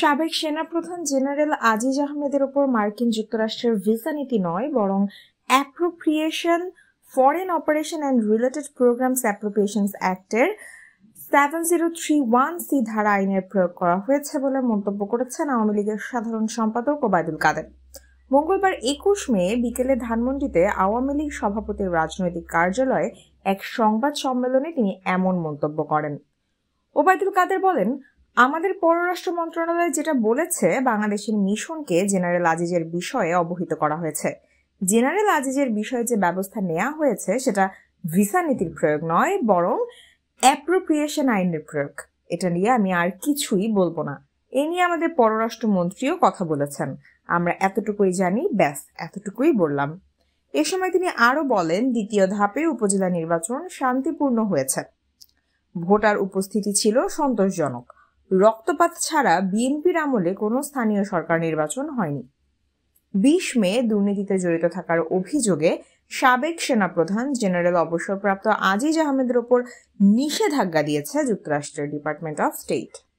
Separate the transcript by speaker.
Speaker 1: সাবেক সেনাপ্রধান জেনারেল আজিজ আহমেদের ওপর মার্কিন যুক্তরাষ্ট্রের ভিসা নীতি নয় বরং appropriation foreign operation and related programs appropriations অ্যাক্টের seven zero three one C ধারা আইনের প্রয়োগ করা হয়েছে বলে মন্তব্য করেছেন আওয়ামী লীগের সাধারণ সম্পাদক ওবায়দুল কাদের মঙ্গলবার একুশ মে বিকেলে ধানমন্ডিতে আওয়ামী লীগ সভাপতির রাজনৈতিক কার্যালয়ে এক সংবাদ সম্মেলনে তিনি এমন মন্তব্য করেন ওবায়দুল কাদের বলেন আমাদের পররাষ্ট্র মন্ত্রণালয় যেটা বলেছে বাংলাদেশের মিশনকে জেনারেল আজিজের বিষয়ে অবহিত করা হয়েছে জেনারেল আজিজের বিষয়ে যে ব্যবস্থা নেওয়া হয়েছে সেটা ভিসা নীতির প্রয়োগ নয় বরং অ্যাপ্রোপ্রিয়েশন আইনের প্রয়োগ এটা নিয়ে আমি আর কিছুই বলবো না এ নিয়ে আমাদের পররাষ্ট্র মন্ত্রীও কথা বলেছেন আমরা এতটুকুই জানি ব্যাস এতটুকুই বললাম এ সময় তিনি আরও বলেন দ্বিতীয় ধাপে উপজেলা নির্বাচন শান্তিপূর্ণ হয়েছে ভোটার উপস্থিতি ছিল সন্তোষজনক রক্তপাত ছাড়া বিএনপির আমলে কোনো স্থানীয় সরকার নির্বাচন হয়নি বিশ মে দুর্নীতিতে জড়িত থাকার অভিযোগে সাবেক সেনাপ্রধান জেনারেল অবসরপ্রাপ্ত আজিজ আহমেদের ওপর নিষেধাজ্ঞা দিয়েছে যুক্তরাষ্ট্রের ডিপার্টমেন্ট অফ স্টেট